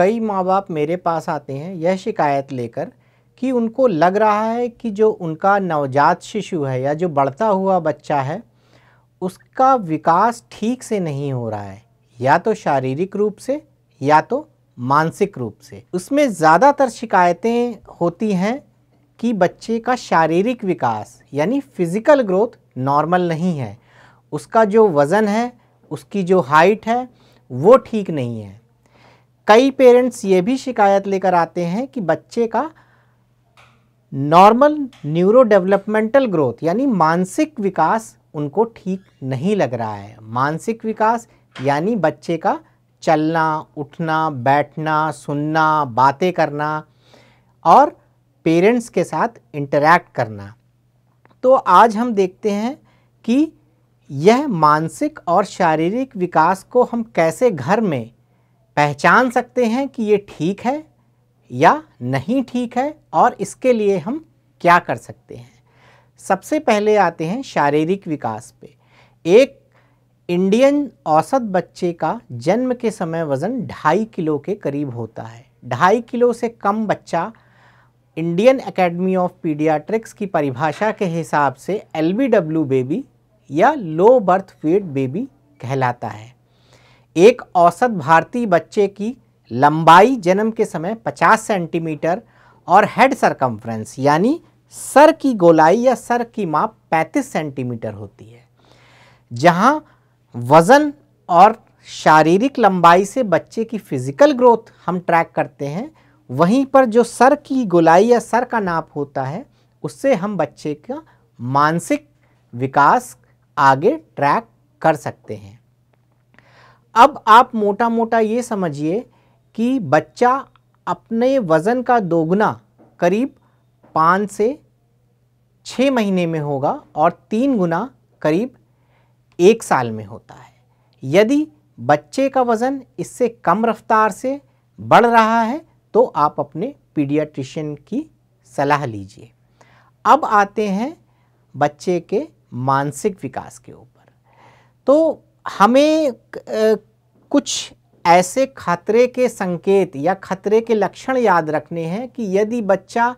कई माँ बाप मेरे पास आते हैं यह शिकायत लेकर कि उनको लग रहा है कि जो उनका नवजात शिशु है या जो बढ़ता हुआ बच्चा है उसका विकास ठीक से नहीं हो रहा है या तो शारीरिक रूप से या तो मानसिक रूप से उसमें ज़्यादातर शिकायतें होती हैं कि बच्चे का शारीरिक विकास यानी फिज़िकल ग्रोथ नॉर्मल नहीं है उसका जो वज़न है उसकी जो हाइट है वो ठीक नहीं है कई पेरेंट्स ये भी शिकायत लेकर आते हैं कि बच्चे का नॉर्मल न्यूरो डेवलपमेंटल ग्रोथ यानी मानसिक विकास उनको ठीक नहीं लग रहा है मानसिक विकास यानी बच्चे का चलना उठना बैठना सुनना बातें करना और पेरेंट्स के साथ इंटरैक्ट करना तो आज हम देखते हैं कि यह मानसिक और शारीरिक विकास को हम कैसे घर में पहचान सकते हैं कि ये ठीक है या नहीं ठीक है और इसके लिए हम क्या कर सकते हैं सबसे पहले आते हैं शारीरिक विकास पे एक इंडियन औसत बच्चे का जन्म के समय वज़न ढाई किलो के करीब होता है ढाई किलो से कम बच्चा इंडियन एकेडमी ऑफ पीडियाट्रिक्स की परिभाषा के हिसाब से एल बेबी या लो बर्थ वेट बेबी कहलाता है एक औसत भारतीय बच्चे की लंबाई जन्म के समय 50 सेंटीमीटर और हेड सरकमफ्रेंस यानी सर की गोलाई या सर की माप 35 सेंटीमीटर होती है जहां वज़न और शारीरिक लंबाई से बच्चे की फिज़िकल ग्रोथ हम ट्रैक करते हैं वहीं पर जो सर की गोलाई या सर का नाप होता है उससे हम बच्चे का मानसिक विकास आगे ट्रैक कर सकते हैं अब आप मोटा मोटा ये समझिए कि बच्चा अपने वज़न का दोगुना करीब पाँच से छः महीने में होगा और तीन गुना करीब एक साल में होता है यदि बच्चे का वज़न इससे कम रफ्तार से बढ़ रहा है तो आप अपने पीडियाट्रिशियन की सलाह लीजिए अब आते हैं बच्चे के मानसिक विकास के ऊपर तो हमें कुछ ऐसे खतरे के संकेत या खतरे के लक्षण याद रखने हैं कि यदि बच्चा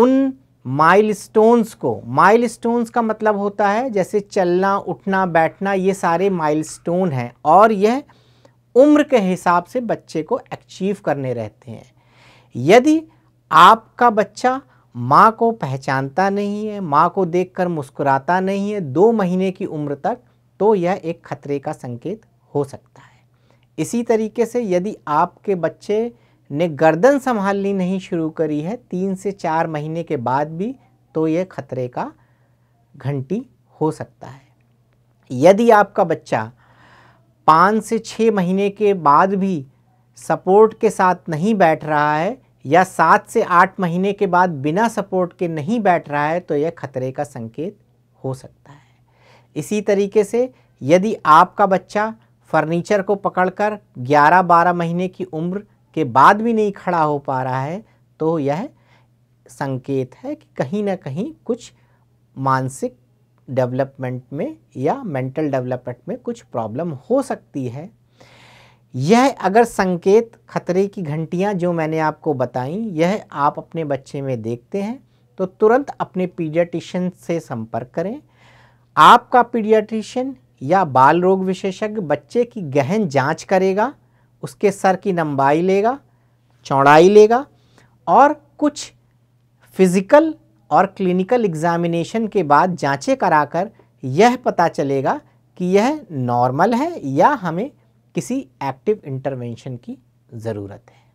उन माइलस्टोन्स को माइलस्टोन्स का मतलब होता है जैसे चलना उठना बैठना ये सारे माइलस्टोन हैं और यह उम्र के हिसाब से बच्चे को अचीव करने रहते हैं यदि आपका बच्चा माँ को पहचानता नहीं है माँ को देखकर मुस्कुराता नहीं है दो महीने की उम्र तक तो यह एक खतरे का संकेत हो सकता है इसी तरीके से यदि आपके बच्चे ने गर्दन संभालनी नहीं शुरू करी है तीन से चार महीने के बाद भी तो यह खतरे का घंटी हो सकता है यदि आपका बच्चा पाँच से छः महीने के बाद भी सपोर्ट के साथ नहीं बैठ रहा है या सात से आठ महीने के बाद बिना सपोर्ट के नहीं बैठ रहा है तो यह खतरे का संकेत हो सकता है इसी तरीके से यदि आपका बच्चा फर्नीचर को पकड़कर 11-12 महीने की उम्र के बाद भी नहीं खड़ा हो पा रहा है तो यह संकेत है कि कहीं ना कहीं कुछ मानसिक डेवलपमेंट में या मेंटल डेवलपमेंट में कुछ प्रॉब्लम हो सकती है यह अगर संकेत खतरे की घंटियां जो मैंने आपको बताई यह आप अपने बच्चे में देखते हैं तो तुरंत अपने पीडियाटिशन से संपर्क करें आपका पीडियाट्रिशियन या बाल रोग विशेषज्ञ बच्चे की गहन जांच करेगा उसके सर की लंबाई लेगा चौड़ाई लेगा और कुछ फिज़िकल और क्लिनिकल एग्जामिनेशन के बाद जांचें कराकर यह पता चलेगा कि यह नॉर्मल है या हमें किसी एक्टिव इंटरवेंशन की ज़रूरत है